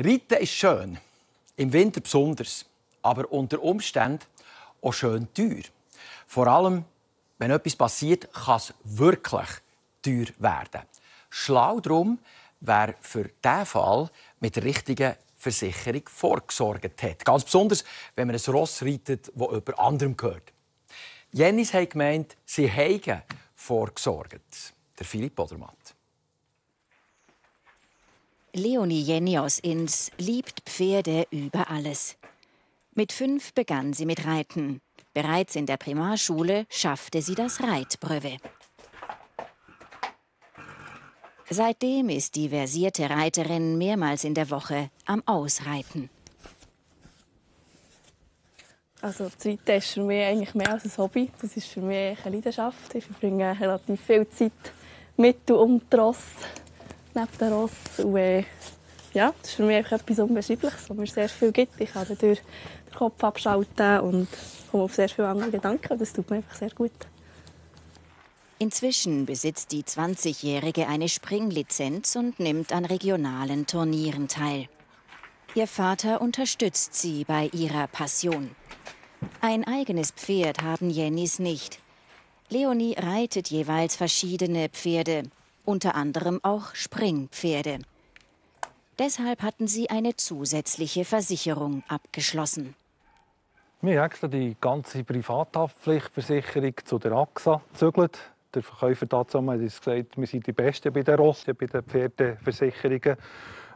Reiten ist schön, im Winter besonders, aber unter Umständen auch schön teuer. Vor allem, wenn etwas passiert, kann es wirklich teuer werden. Schlau darum, wer für diesen Fall mit der richtigen Versicherung vorgesorgt hat. Ganz besonders, wenn man ein Ross reitet, das über anderem gehört. Jennis hat gemeint, sie hätten vorgesorgt. Der Philipp Odermatt. Leonie Jenny Inns liebt Pferde über alles. Mit fünf begann sie mit Reiten. Bereits in der Primarschule schaffte sie das Reitbröwe. Seitdem ist die versierte Reiterin mehrmals in der Woche am Ausreiten. Also das Reiten ist für mich eigentlich mehr als ein Hobby. Das ist für mich eine Leidenschaft. Ich verbringe relativ viel Zeit mit und um Tross neben den Ross. Und, äh, ja, das ist für mich etwas Unbeschreibliches, was mir sehr viel gibt. Ich kann dadurch den Kopf abschalten und komme auf sehr viele andere Gedanken. Das tut mir einfach sehr gut. Inzwischen besitzt die 20-Jährige eine Springlizenz und nimmt an regionalen Turnieren teil. Ihr Vater unterstützt sie bei ihrer Passion. Ein eigenes Pferd haben Jennys nicht. Leonie reitet jeweils verschiedene Pferde, unter anderem auch Springpferde. Deshalb hatten sie eine zusätzliche Versicherung abgeschlossen. Wir haben extra die ganze Privathaftpflichtversicherung zu der AXA gezögert. Der Verkäufer hat uns gesagt, wir sind die Besten bei den Rossen, bei den Pferdeversicherungen.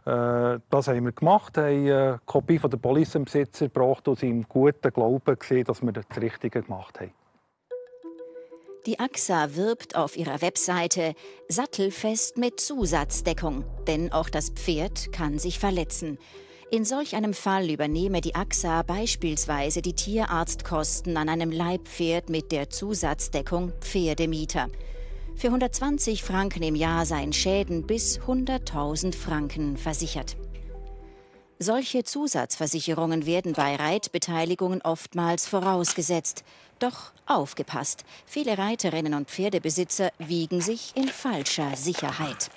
Äh, das haben wir gemacht, haben eine Kopie von der Police im gebracht und sie im guten Glauben gesehen, dass wir das Richtige gemacht haben. Die AXA wirbt auf ihrer Webseite sattelfest mit Zusatzdeckung, denn auch das Pferd kann sich verletzen. In solch einem Fall übernehme die AXA beispielsweise die Tierarztkosten an einem Leibpferd mit der Zusatzdeckung Pferdemieter. Für 120 Franken im Jahr seien Schäden bis 100.000 Franken versichert. Solche Zusatzversicherungen werden bei Reitbeteiligungen oftmals vorausgesetzt. Doch aufgepasst, viele Reiterinnen und Pferdebesitzer wiegen sich in falscher Sicherheit.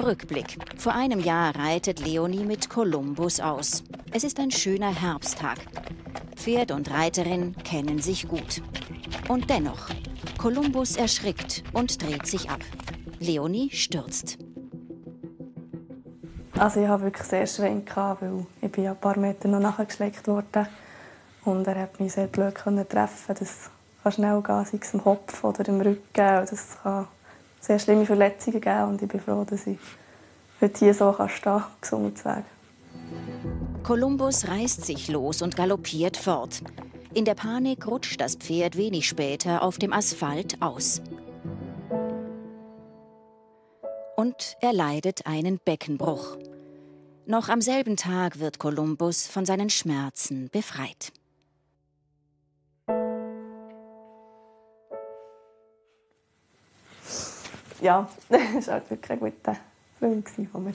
Rückblick. Vor einem Jahr reitet Leonie mit Kolumbus aus. Es ist ein schöner Herbsttag. Pferd und Reiterin kennen sich gut. Und dennoch, Kolumbus erschrickt und dreht sich ab. Leonie stürzt. Also ich habe wirklich sehr Schwenk gehabt, weil ich bin ein paar Meter noch nachgeschlägt worden und er hat mich sehr blöd können treffen. Das kann schnell gehen, sei es im Kopf oder im Rücken. Das kann sehr schlimme Verletzungen geben und ich bin froh, dass ich heute hier so stehen kann, gesund zu sagen. Kolumbus reißt sich los und galoppiert fort. In der Panik rutscht das Pferd wenig später auf dem Asphalt aus. Und er leidet einen Beckenbruch. Noch am selben Tag wird Kolumbus von seinen Schmerzen befreit. Ja, das war halt wirklich ein guter Film von mir.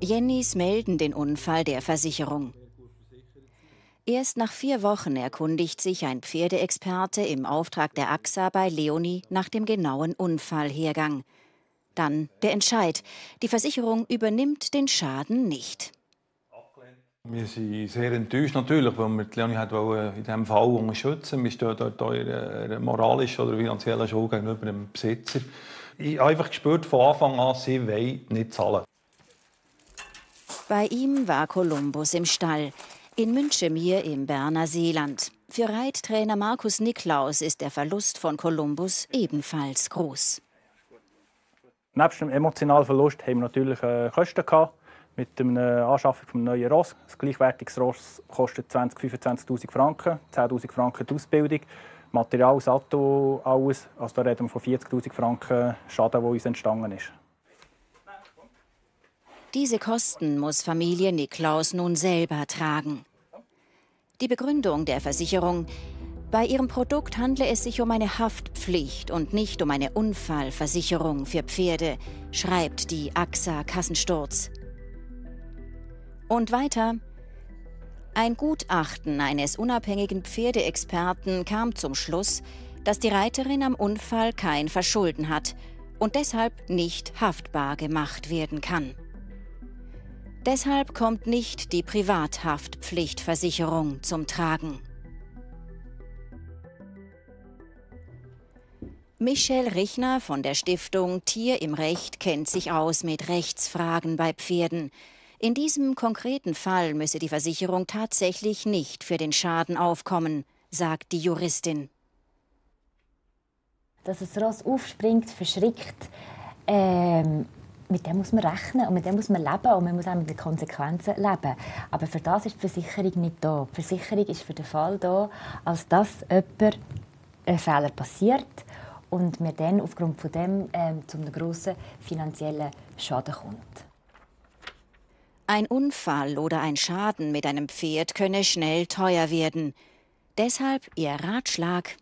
Jennys melden den Unfall der Versicherung. Erst nach vier Wochen erkundigt sich ein Pferdeexperte im Auftrag der AXA bei Leonie nach dem genauen Unfallhergang. Dann der Entscheid. Die Versicherung übernimmt den Schaden nicht. Wir sind sehr enttäuscht natürlich, weil wir Leonie hat in diesem Fall schützen. Wir stehen dort einer moralischen oder finanziellen Schuld gegenüber dem Besitzer. Ich habe einfach gespürt von Anfang an, sie will nicht zahlen. Bei ihm war Kolumbus im Stall in München hier im Berner Seeland. Für Reittrainer Markus Niklaus ist der Verlust von Columbus ebenfalls groß. Neben dem emotionalen Verlust haben wir natürlich äh, Kosten gehabt mit der äh, Anschaffung des neuen Ross. Das gleichwertiges Ross kostet 20.000, 25.000 Franken, 10.000 Franken die Ausbildung, Material, Sattel, alles. Also da reden wir von 40.000 Franken Schaden, der uns entstanden ist. Diese Kosten muss Familie Niklaus nun selber tragen. Die Begründung der Versicherung, bei ihrem Produkt handle es sich um eine Haftpflicht und nicht um eine Unfallversicherung für Pferde, schreibt die AXA Kassensturz. Und weiter. Ein Gutachten eines unabhängigen Pferdeexperten kam zum Schluss, dass die Reiterin am Unfall kein Verschulden hat und deshalb nicht haftbar gemacht werden kann. Deshalb kommt nicht die Privathaftpflichtversicherung zum Tragen. Michelle Richner von der Stiftung Tier im Recht kennt sich aus mit Rechtsfragen bei Pferden. In diesem konkreten Fall müsse die Versicherung tatsächlich nicht für den Schaden aufkommen, sagt die Juristin. Dass das Ross aufspringt, verschrickt, ähm, mit dem muss man rechnen und mit dem muss man leben und man muss auch mit den Konsequenzen leben. Aber für das ist die Versicherung nicht da. Die Versicherung ist für den Fall da, als dass jemand ein äh, Fehler passiert und man dann aufgrund von dem äh, zu einem grossen finanziellen Schaden kommt. Ein Unfall oder ein Schaden mit einem Pferd könne schnell teuer werden. Deshalb ihr Ratschlag,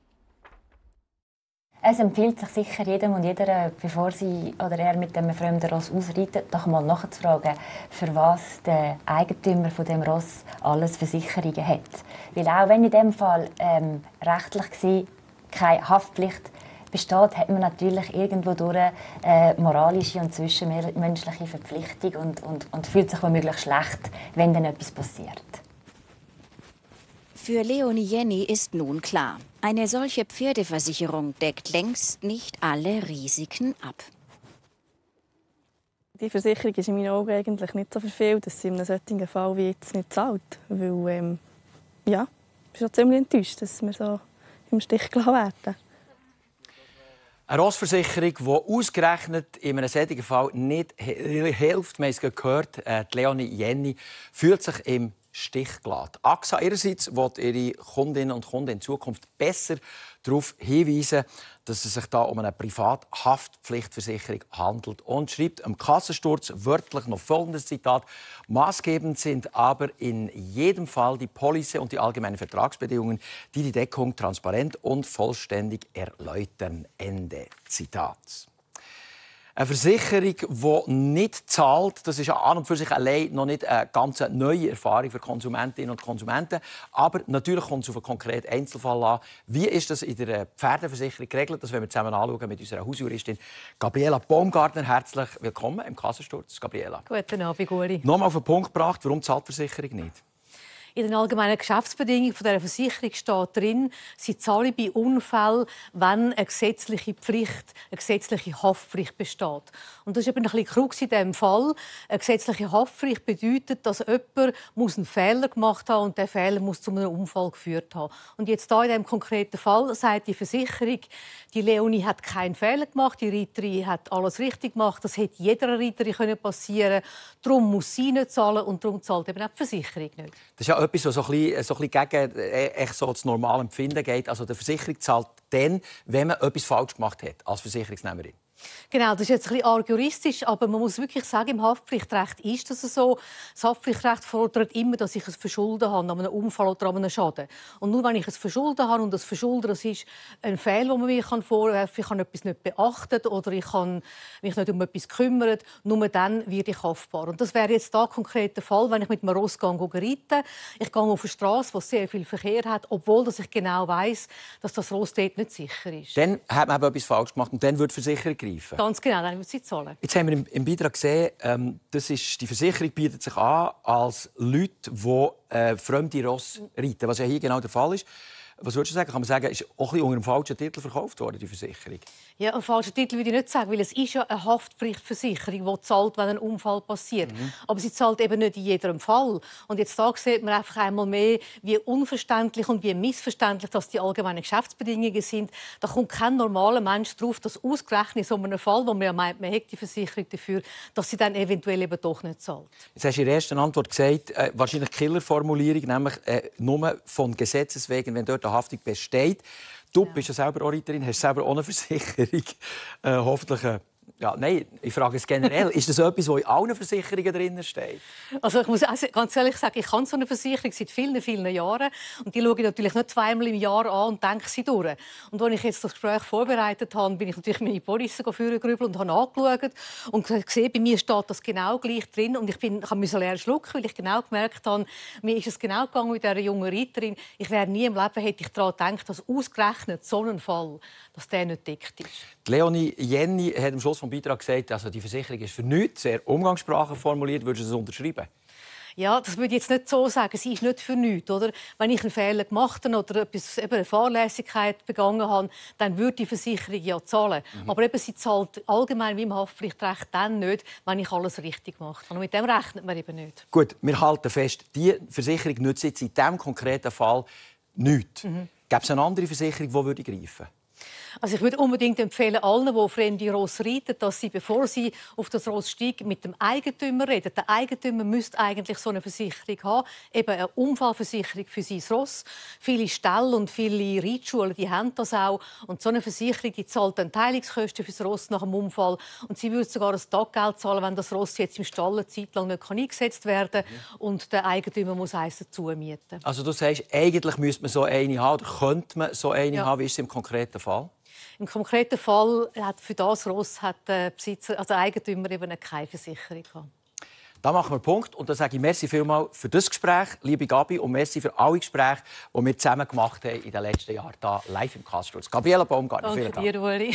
es empfiehlt sich sicher jedem und jeder, äh, bevor sie oder er mit dem fremden Ross ausreitet, doch mal nachzufragen, für was der Eigentümer von dem Ross alles Versicherungen hat. Weil auch wenn in dem Fall ähm, rechtlich gesehen keine Haftpflicht besteht, hat man natürlich irgendwo durch eine äh, moralische und zwischenmenschliche Verpflichtung und, und, und fühlt sich womöglich schlecht, wenn dann etwas passiert. Für Leonie Jenny ist nun klar, eine solche Pferdeversicherung deckt längst nicht alle Risiken ab. Die Versicherung ist in meinen Augen eigentlich nicht so verfehlt, dass sie in einem solchen Fall wie jetzt nicht zahlt. Weil, ähm, ja, ich bin schon ziemlich enttäuscht, dass wir so im Stich gelassen werden. Eine Rossversicherung, die ausgerechnet in einem solchen Fall nicht hilft, wir haben es gehört, äh, Leonie Jenny, fühlt sich im Stich lässt. AXA ihrerseits wird ihre Kundinnen und Kunden in Zukunft besser darauf hinweisen, dass es sich da um eine Privathaftpflichtversicherung handelt und schreibt im Kassensturz wörtlich noch folgendes Zitat: Maßgebend sind aber in jedem Fall die Police und die allgemeinen Vertragsbedingungen, die die Deckung transparent und vollständig erläutern. Ende Zitat. Eine Versicherung, die nicht zahlt, das ist an und für sich allein noch nicht eine ganz neue Erfahrung für Konsumentinnen und Konsumenten. Aber natürlich kommt es auf einen konkreten Einzelfall an. Wie ist das in der Pferdeversicherung geregelt? Das werden wir zusammen anschauen mit unserer Hausjuristin Gabriela Baumgartner. Herzlich willkommen im Kassensturz, Gabriela. Guten Abend, Guli. Nochmal auf den Punkt gebracht, warum zahlt die Versicherung nicht? In den allgemeinen Geschäftsbedingungen von der Versicherung steht drin, sie zahlen bei Unfällen, wenn eine gesetzliche Pflicht, eine gesetzliche Haftpflicht besteht. Und das ist eben ein bisschen Krux in diesem Fall. Eine gesetzliche Haftpflicht bedeutet, dass jemand muss einen Fehler gemacht haben und der Fehler muss zu einem Unfall geführt haben. Und jetzt da in diesem konkreten Fall sagt die Versicherung, die Leonie hat keinen Fehler gemacht, die Reiterin hat alles richtig gemacht, das hätte jeder Reiterin passieren können, darum muss sie nicht zahlen und darum zahlt eben auch die Versicherung nicht etwas, was so ein bisschen, äh, gegen äh, echt so das normale Empfinden geht. Also die Versicherung zahlt dann, wenn man etwas falsch gemacht hat als Versicherungsnehmerin. Genau, das ist jetzt ein bisschen arg juristisch, aber man muss wirklich sagen, im Haftpflichtrecht ist das so. Das Haftpflichtrecht fordert immer, dass ich ein Verschulden habe an einem Unfall oder an einem Schaden. Und nur wenn ich ein Verschulden habe und das Verschulden das ist ein Fehler, den man mir vorwerfen kann, ich habe etwas nicht beachtet oder ich kann mich nicht um etwas kümmern, nur dann werde ich haftbar. Und das wäre jetzt da konkret der Fall, wenn ich mit einem Ross reite. Ich gehe auf eine Straße, wo sehr viel Verkehr hat, obwohl dass ich genau weiß, dass das Ross dort nicht sicher ist. Dann hat man aber etwas falsch gemacht und dann wird Versicherung eingreifen. Ganz genau, dann muss sie zahlen. Jetzt haben wir im, im Beitrag gesehen, ähm, das ist, die Versicherung bietet sich an als Leute, die äh, fremde Ross reiten, was ja hier genau der Fall ist. Was würdest du sagen? Kann man sagen, ist auch ein unter dem falschen Titel verkauft worden, die Versicherung? Ja, einen falschen Titel würde ich nicht sagen, weil es ist ja eine Haftpflichtversicherung, die zahlt, wenn ein Unfall passiert. Mhm. Aber sie zahlt eben nicht in jedem Fall. Und jetzt da sieht man einfach einmal mehr, wie unverständlich und wie missverständlich dass die allgemeinen Geschäftsbedingungen sind. Da kommt kein normaler Mensch drauf, dass ausgerechnet in so einem Fall, wo man ja meint, man hätte die Versicherung dafür, dass sie dann eventuell eben doch nicht zahlt. Jetzt hast du in der ersten Antwort gesagt, äh, wahrscheinlich Killerformulierung, nämlich äh, nur von Gesetzes wegen, wenn dort eine Haftung besteht. Du ja. bist ja selber auch Reiterin, hast selber auch eine Versicherung. Äh, hoffentlich eine äh, ja, nein, ich frage es generell. ist das etwas, das in allen Versicherungen drin steht? Also ich muss ganz ehrlich sagen, ich kann so eine Versicherung seit vielen, vielen Jahren. Und die schaue ich natürlich nicht zweimal im Jahr an und denke sie durch. Und als ich jetzt das Gespräch vorbereitet habe, bin ich natürlich meine Police vorgegrübelt und habe angeschaut und gesehen, bei mir steht das genau gleich drin. Und ich, bin, ich musste leer schlucken, weil ich genau gemerkt habe, mir ist es genau gegangen mit dieser jungen Reiterin. Ich wäre nie im Leben hätte ich daran gedacht, dass ausgerechnet so ein Fall, dass der nicht dick ist. Die Leonie Jenny hat am Schluss vom vom Beitrag gesagt, also die Versicherung ist für nichts, sehr umgangssprachlich formuliert. Würdest du das unterschreiben? Ja, das würde ich jetzt nicht so sagen. Sie ist nicht für nichts. Oder? Wenn ich einen Fehler gemacht habe oder etwas, eben eine Fahrlässigkeit begangen habe, dann würde die Versicherung ja zahlen. Mhm. Aber eben, sie zahlt allgemein wie im Haftpflichtrecht dann nicht, wenn ich alles richtig mache. Und mit dem rechnet man eben nicht. Gut, wir halten fest, die Versicherung nützt jetzt in diesem konkreten Fall nichts. Mhm. Gäbe es eine andere Versicherung, die würde greifen würde? Also ich würde unbedingt empfehlen allen, die fremde Ross reiten, dass sie, bevor sie auf das Ross steigen, mit dem Eigentümer reden. Der Eigentümer müsste eigentlich so eine Versicherung haben, eben eine Unfallversicherung für sein Ross. Viele Ställe und viele Reitschulen, die haben das auch. Und so eine Versicherung, die zahlt dann Teilungskosten für das Ross nach dem Unfall. Und sie würde sogar ein Taggeld zahlen, wenn das Ross jetzt im Stall eine Zeit lang nicht eingesetzt werden kann. Und der Eigentümer muss eins dazu mieten. Also du sagst, eigentlich müsste man so eine haben könnte man so eine ja. haben, wie ist es im konkreten Fall? Im konkreten Fall hat für das Ross hat der Besitzer, also Eigentümer eben keine Versicherung gehabt. Da machen wir Punkt und dann sage ich merci vielmals für das Gespräch, liebe Gabi, und merci für alle Gespräche, die wir zusammen gemacht haben in den letzten Jahren hier live im Kasturz. Gabriela Baumgartner, Danke vielen Dank. Dir, Ueli.